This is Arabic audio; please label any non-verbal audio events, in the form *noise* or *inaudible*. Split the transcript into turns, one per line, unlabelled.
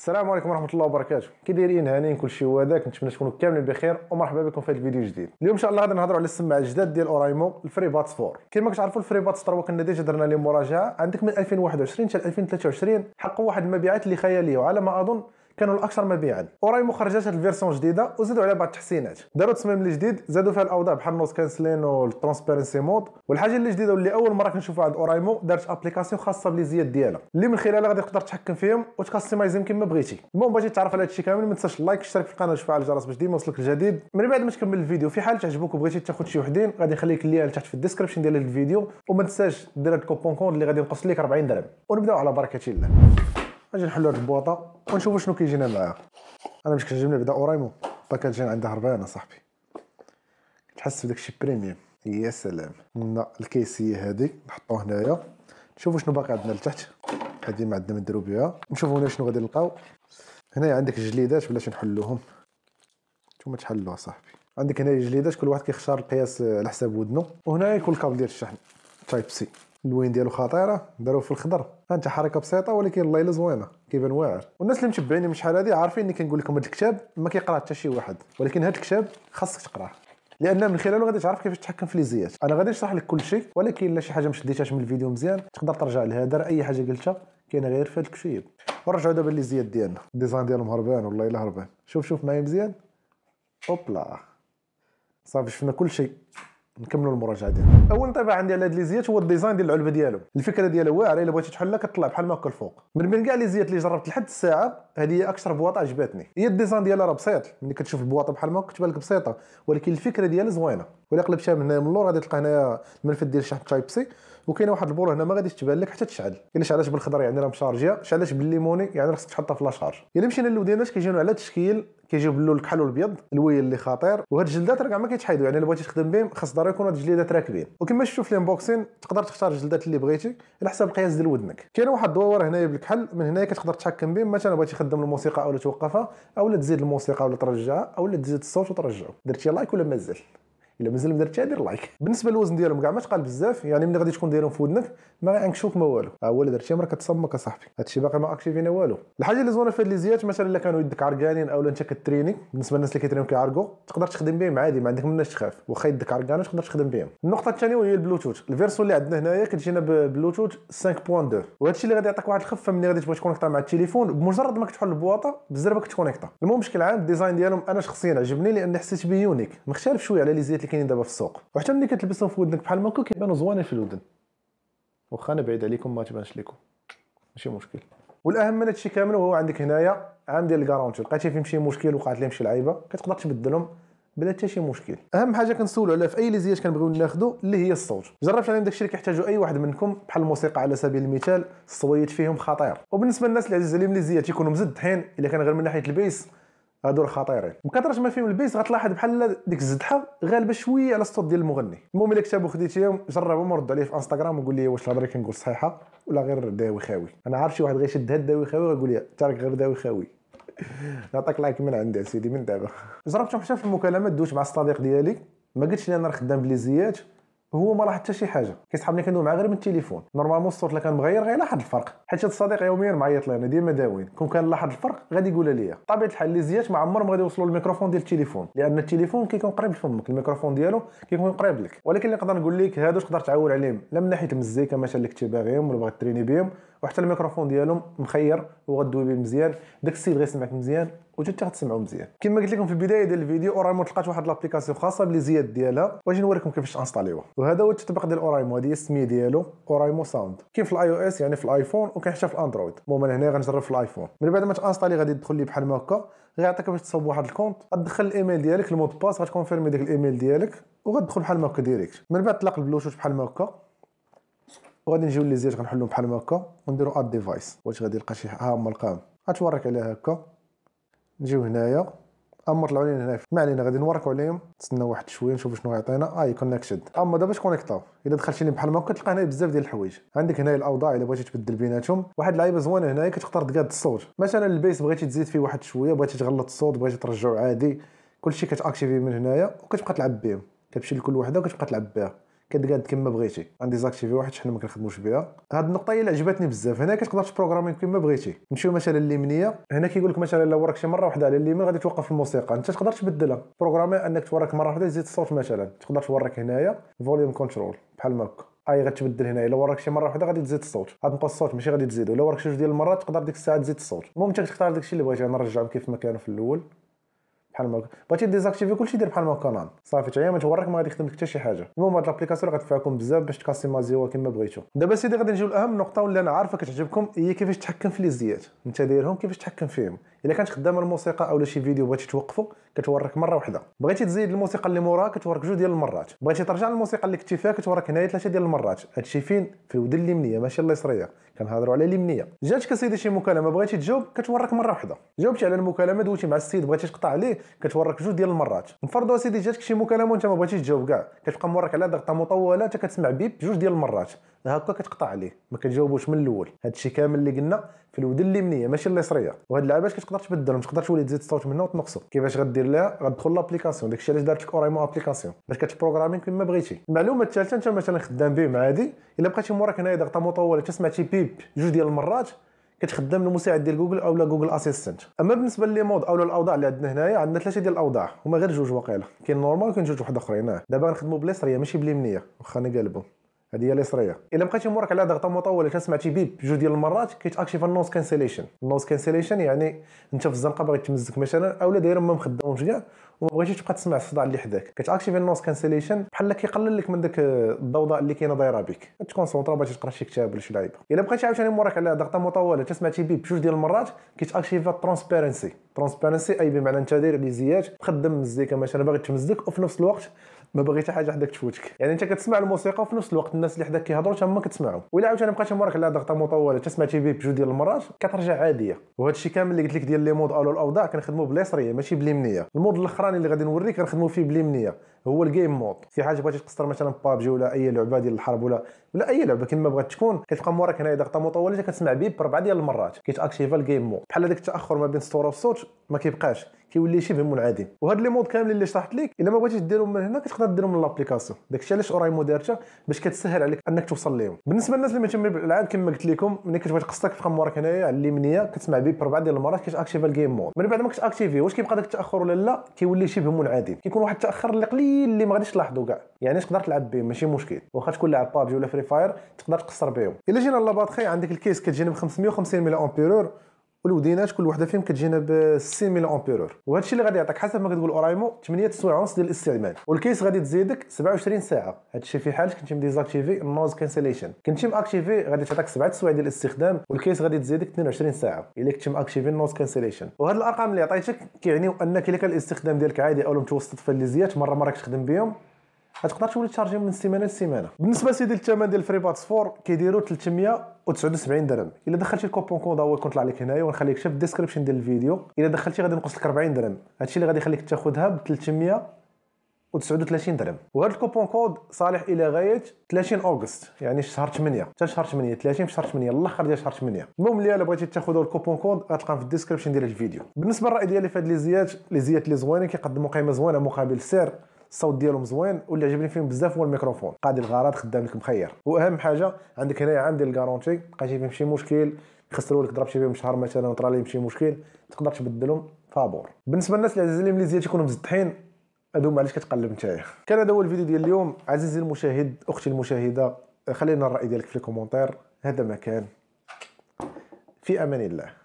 السلام عليكم ورحمه الله وبركاته كي دايرين هانيين كلشي هو هذاك نتمنى تكونوا كاملين بخير ومرحبا بكم في هذا الفيديو الجديد اليوم ان شاء الله غادي نهضروا على السماعه الجداد ديال اورايمو الفري باتس 4 كما كتعرفوا الفري باتس 4 كنا ديجا درنا ليه مراجعه عندك من 2021 حتى 2023 حققوا واحد المبيعات اللي خياليه وعلى ما اظن كانوا الاكثر مبيعا وراي مخرجات هذه الفيرسون جديده وزادوا عليها بعض التحسينات داروا التصميم الجديد زادوا فيها الاوضاع بحال نوز كانسلين والترانسبيرنسي مود والحاجه اللي جديده واللي اول مره كنشوفها عند اورايمو دارت ابليكاسيون خاصه باليزيات ديالها اللي من خلالها غادي تقدر تحكم فيهم وتكستمايزهم كما بغيتي المهم باش تعرف على هادشي كامل ما تنساش اللايك اشترك في القناه وتفعل الجرس باش ديما يوصلك الجديد من بعد ما تكمل الفيديو في حال تعجبوك وبغيتي تاخذ شي وحدين غادي نخليك اللين لتحت في الديسكريبشن ديال الفيديو وما تنساش دير الكوبون كود اللي غادي ينقص لك 40 درهم ونبداو على بركه الله اجي نحلو هاد البواطه ونشوفو شنو كيجينا معاها انا مش كتعجبني اورايمو اوريمو باكاجين عندها هربانه صاحبي كتحس بداك الشيء بريميوم يا سلام عندنا الكيسيه هادي نحطو هنايا نشوفو شنو باقي عندنا لتحت هادي ما عندنا ما نديرو بها نشوفو هنا شنو غادي نلقاو هنايا عندك الجليدات بلاش نحلوهم نتوما تحلوها صاحبي عندك هنا الجليدات كل واحد كيختار القياس على حساب ودنو وهنايا يكون الكابل ديال الشحن تايب سي اللوين ديالو خطيره داروه في الخضر انت حركه بسيطه ولكن الله الا زوينه كيبان واعر والناس اللي متبعيني من شحال هذه عارفين اني كنقول لكم هذا الكتاب ما كيقرا حتى شي واحد ولكن هذا الكتاب خاصك تقراه لان من خلاله غادي تعرف كيفاش تتحكم في ليزيات انا غادي نشرح لك كل شيء ولكن الا شي حاجه ما شديتهاش من الفيديو مزيان تقدر ترجع لها دار اي حاجه قلتها كاينه غير في هذا الكتاب ونرجعوا دابا ليزيات ديالنا الديزاين ديالهم هربان والله الا هربان شوف شوف معايا مزيان اوبلا صافي شفنا كل شيء نكملوا المراجعه ديالنا اول انطباع عندي على هاد ليزيات هو الديزاين ديال العلبه ديالو الفكره ديالو واعره الا بغيتي تحلها كطلع بحال ما هكا الفوق من بين كاع ليزيات اللي جربت لحد الساعه هذه هي اكثر بواطه عجباتني هي الديزاين ديالها راه بسيط ملي كتشوف البواطه بحال ما هكا كتبان لك بسيطه ولكن الفكره ديالها زوينه ولا قلبتها من هنا من اللور غادي تلقى هنايا المنفذ ديال شحن تايب سي وكاينه واحد البوره هنا ما غاديش تبان لك حتى تشعل الا شعلات بالخضر يعني راه مشارجيا شعلات بالليموني يعني خصك تحطها في لاشارج الا مشينا للوديانات كيجيو على تشكيل كيجيو باللون الكحل والابيض الويل اللي خطير وهاد الجلدات راه كاع ما كيتحيدو يعني الا بغيتي تخدم بهم خاص ضروري يكونوا هاد الجلدات راكبين وكما شفتوا في الانبوكسين تقدر تختار الجلدات اللي بغيتي على حسب القياس ديال ودنك كاين واحد الدوار هنايا بالكحل من هنايا كتقدر تحكم بهم مثلا بغيتي تخدم الموسيقى اولا توقفها اولا تزيد الموسيقى ولا ترجعها اولا تزيد الصوت وترجعه درتي لايك ولا مازال الا مازال ما درتش دير لايك بالنسبه للوزن ديالهم كاع ما تقال بزاف يعني ملي غادي تكون دايرهم في ودنك ما تشوف ما والو ها هو اللي درتي راه كتصمك اصاحبي هادشي باقي ما اكتيفينا والو الحاجه اللي زوينه في هاد ليزيات مثلا الا كانوا يدك عرقانين او انت كتريني بالنسبه للناس اللي كيترينيو كيعرقوا تقدر تخدم بهم عادي ما عندك مناش تخاف واخا يدك عرقانه تقدر تخدم بهم النقطه الثانيه وهي البلوتوث الفيرسون اللي عندنا هنايا كتجينا ببلوتوث 5.2 وهادشي اللي غادي يعطيك واحد الخفه ملي غادي تبغي تكونيكتا مع التليفون بمجرد ما كتحل البواطه بزاف كتكونيكتا المهم بشكل عام الديزاين ديالهم انا شخصيا عجبني لان حسيت به يونيك مختلف شويه على ليزيات كاينين دابا في السوق وحتى ملي كتلبسهم في ودنك بحال هكا كيبانو زوينين في الودن واخا انا بعيد عليكم ما تبانش لكم ماشي مشكل والاهم من هادشي كامل وهو عندك هنايا عام ديال الكارونتي لقيتي فيهم شي مشكل وقعت لهم شي لعيبه كتقدر تبدلهم بلا حتى شي مشكل اهم حاجه كنسولو عليها في اي ليزياج كنبغيو ناخدو اللي هي الصوت جربت عليهم داكشي اللي كيحتاجو اي واحد منكم بحال الموسيقى على سبيل المثال الصويت فيهم خطير وبالنسبه للناس اللي عزيز عليهم ليزياج يكونوا مزدحين الا كان غير من ناحيه البيس هادو الخطيرين بكثرة ما فيهم البيس غتلاحظ بحال ديك الزدحه غالبه شويه على الصوت ديال المغني المهم الا كتبو خديتيهم جربهم ورد عليه في انستغرام وقول لي واش الهضره كنقول صحيحه ولا غير داوي خاوي انا عارف شي واحد غيشد هاد داوي خاوي غيقول لي انت راك غير داوي خاوي *laughs* نعطيك لايك من عندي سيدي من دابا *laughs* جربتهم حتى في المكالمات دوت مع الصديق ديالي ما قلتش لي انا خدام بليزيات هو ما لاحظ حتى شي حاجه كيصحابني كندوي مع غير من التليفون نورمالمون الصوت اللي غير لاحظ الفرق حيت الصديق يوميا معيط لي انا ديما داوين كون كان لاحظ الفرق غادي يقولها ليا طبيعه الحال اللي زيات ما عمرهم غادي يوصلوا للميكروفون ديال التليفون لان التليفون كيكون قريب لفمك الميكروفون ديالو كيكون قريب لك ولكن اللي نقدر نقول لك هادو تقدر تعاون عليهم لا من ناحيه المزيكا مثلا اللي كنتي باغيهم ولا باغي تريني بهم وحتى الميكروفون ديالهم مخير وغدوي به مزيان داك السيد غيسمعك مزيان وانتم حتى غتسمعوا مزيان كما قلت لكم في البدايه ديال الفيديو اورايمو تلقات واحد لابليكاسيون خاصه بالزياد ديالها واجي نوريكم كيفاش انستاليوها وهذا هو التطبيق ديال اورايمو هذه السميه ديالو اورايمو ساوند كاين في الاي او اس يعني في الايفون وكاين حتى في الاندرويد المهم انا هنا غنجرب في الايفون من بعد ما تانستالي غادي تدخل لي بحال هكا غيعطيك باش تصاوب واحد الكونت غتدخل الايميل ديالك المود باس غتكونفيرمي داك الايميل ديالك وغتدخل بحال هكا ديريكت من بعد تلاق البلوتوث بحال هكا وغادي نجيو لي زيت غنحلو بحال هكا ونديرو اد ديفايس واش غادي يلقى شي ها هما القام غتوريك عليها هكا نجيو هنايا اما طلعوا هنا ما علينا غادي نوركو عليهم نتسناو واحد شويه نشوفوا شنو يعطينا اي آه، كونكتد اما دابا باش كونيكتا الا دخلتي لي بحال ما كتلقى هنا بزاف ديال الحوايج عندك هنا الاوضاع الا بغيتي تبدل بيناتهم واحد اللعيبه زوينه هنايا كتختار تقاد الصوت مثلا البيس بغيتي تزيد فيه واحد شويه بغيتي تغلط الصوت بغيتي ترجعو عادي كلشي كتاكتيفي من هنايا وكتبقى تلعب بهم كتمشي لكل وحده وكتبقى تلعب بها كتقاد كما بغيتي غنديزاكتيفي واحد شحال ما كنخدموش بها هاد النقطه هي اللي عجبتني بزاف هنا كتقدر تبروغرامي كما بغيتي نمشيو مثلا لليمنيه هنا كيقول لك مثلا الا وراك شي مره واحده على اليمين غادي توقف الموسيقى انت تقدر تبدلها بروغرامي انك توراك مره واحده يزيد الصوت مثلا تقدر توراك هنايا فوليوم كنترول بحال ما هكا اي غتبدل هنا الا وراك شي مره واحده غادي تزيد الصوت غتبقى الصوت ماشي غادي تزيد ولا وراك جوج ديال المرات تقدر ديك الساعه تزيد الصوت المهم انت داكشي اللي بغيتي نرجعهم كيف ما كانوا في الاول بحال ما بغيتي ديزاكتيفي كلشي دير بحال ما كان صافي تعيا ما تورك ما غادي يخدم لك حتى شي حاجه المهم هاد لابليكاسيون راه غتفعكم بزاف باش تكاستمايزيوها كما بغيتو دابا سيدي غادي نجيو لاهم نقطه ولا انا عارفه كتعجبكم هي كيفاش تحكم في لي زيات انت دايرهم كيفاش تحكم فيهم الا كانت خدامه الموسيقى اولا شي فيديو بغيتي توقفو كتورك مره واحده بغيتي تزيد الموسيقى اللي موراها كتورك جوج ديال المرات بغيتي ترجع للموسيقى اللي كنتي فيها كتورك هنايا ثلاثه ديال المرات هادشي فين في الودن اليمنيه ماشي اليسريه كنهضروا على اليمنيه جاتك سيدي شي مكالمه بغيتي تجاوب كتورك مره واحده جاوبتي على المكالمه دوتي مع السيد بغيتي تقطع عليه كتورك جوج ديال المرات نفرضوا سيدي جاتك شي مكالمه وانت ما بغيتيش تجاوب كاع كتبقى مورك على ضغطه مطوله حتى كتسمع بيب جوج ديال المرات هكا كتقطع عليه ما كتجاوبوش من الاول هذا الشيء كامل اللي قلنا في الود اليمنيه ماشي اليسريه وهاد اللعابات كتقدر ما تقدرش تولي تزيد الصوت منها وتنقصو كيفاش غدير لها غتدخل لابليكاسيون داكشي علاش دارت لك اورايمون ابليكاسيون باش كتبروغرامي كيما بغيتي المعلومه الثالثه انت مثلا خدام به معادي الا بقيتي موراك هنايا ضغطه مطوله سمعتي بيب جوج ديال المرات كتخدم المساعد ديال جوجل اولا جوجل اسيستنت اما بالنسبه لي مود اولا الاوضاع اللي عندنا هنايا عندنا ثلاثه ديال الاوضاع هما غير جوج واقيلا كاين نورمال وكاين جوج واحد اخرين دابا غنخدموا بليسريه ماشي باليمنيه واخا نقلبوا هذه هي اليسريه الا بقيتي مورك على ضغطه مطوله كسمعتي بيب جوج ديال المرات كيتاكتيف النوز كانسليشن النوز كانسليشن يعني انت في الزنقه باغي تمزك مثلا اولا داير ما مخدمش كاع وما بغيتيش تبقى تسمع الصداع اللي حداك كتاكتيفي النوز كانسليشن بحال كيقلل لك من داك الضوضاء اللي كاينه دايره بك كتكونسونطرا باش تقرا شي كتاب ولا شي لعيبه الا بقيتي عاوتاني مورك على ضغطه مطوله كسمعتي بيب جوج ديال المرات كيتاكتيفي الترونسبيرنسي ترانسبيرنسي اي بمعنى انت داير بيزيات تخدم مزيكا مثلا باغي تمزك وفي نفس الوقت ما باغي حاجه حداك تفوتك يعني انت كتسمع الموسيقى وفي نفس الوقت الناس اللي حداك كيهضروا حتى هما كتسمعهم ولا عاوتاني بقيتي مراك على ضغطه مطوله سمعتي به بجوج ديال المرات كترجع عاديه وهذا الشيء كامل اللي قلت لك ديال لي مود الو الاوضاع كنخدموا باليسريه ماشي باليمنيه المود الاخراني اللي غادي نوريك كنخدموا فيه باليمنيه هو الجيم مود في حاجه بغيتي تقصر مثلا بابجي ولا اي لعبه ديال الحرب ولا ولا اي لعبه كما بغات تكون كتبقى موراك هنا ضغطه مطوله كتسمع بيب بربعه ديال المرات كيتاكتيفا الجيم مود بحال هذاك التاخر ما بين الصوره والصوت ما كيبقاش كيولي شبه منعدم وهاد لي مود كاملين اللي شرحت لك الا ما بغيتيش ديرهم من هنا كتقدر ديرهم من لابليكاسيون داكشي علاش اورايمو دارتها باش كتسهل عليك انك توصل ليهم بالنسبه للناس اللي مهتمين بالالعاب كما قلت لكم ملي كتبغي تقصدك تبقى موراك هنايا على اليمنيه كتسمع بيه بربعه ديال المرات كتاكتيفا الجيم مود من بعد ما كتاكتيفي واش كيبقى داك التاخر ولا لا كيولي شبه منعدم كيكون واحد التاخر اللي قليل اللي ما غاديش تلاحظو كاع يعني تقدر تلعب به ماشي مشكل واخا تكون لاعب بابجي ولا فري فاير تقدر تقصر بهم الا جينا لاباتخي عندك الكيس كتجيني ب 550 ملي امبيرور والودينات كل وحده فيهم كتجينا ب 6000 امبيرور وهذا الشيء اللي غادي يعطيك حسب ما كتقول اورايمو 8 سوايع ونص ديال الاستعمال والكيس غادي تزيدك 27 ساعه هذا الشيء في حال كنتي مديزاكتيفي النوز كانسليشن كنتي ماكتيفي غادي تعطيك 7 سوايع ديال الاستخدام والكيس غادي تزيدك 22 ساعه الا كنتي ماكتيفي النوز كانسليشن وهاد الارقام اللي عطيتك كيعنيو انك الا كان الاستخدام ديالك عادي او متوسط في زيات مره مره كتخدم بهم غتقدر تولي تشارجي من سيمانه لسيمانه بالنسبه سيدي الثمن ديال الفري 4 كيديروا 379 درهم الا دخلتي الكوبون كود هو يكون طلع لك هنايا ونخليك شاف الديسكريبشن ديال الفيديو الا دخلتي غادي نقص لك 40 درهم هادشي اللي غادي يخليك تاخذها ب 339 درهم وهذا الكوبون كود صالح الى غايه 30 اوغست يعني شهر 8 حتى شهر 8 30 في شهر 8 الاخر ديال شهر 8 المهم اللي الا بغيتي تاخذوا الكوبون كود غتلقى في الديسكريبشن ديال الفيديو بالنسبه للراي ديالي في هاد لي زيات لي زيات لي زوينين كيقدموا قيمه زوينه مقابل السعر الصوت ديالهم زوين واللي عجبني فيهم بزاف هو الميكروفون قاضي الغراض خدام لك مخير واهم حاجه عندك هنايا عندي الكارونتي لقيتي فيهم شي مشكل خسروا لك ضربتي بهم شهر مثلا وطرا لهم شي مشكل تقدر تبدلهم فابور بالنسبه للناس اللي عزيزين زيات تيكونوا مزدحين هادو معلاش كتقلب نتايا كان هذا هو الفيديو ديال اليوم عزيزي المشاهد اختي المشاهده خلينا الراي ديالك في الكومونتير هذا ما كان في امان الله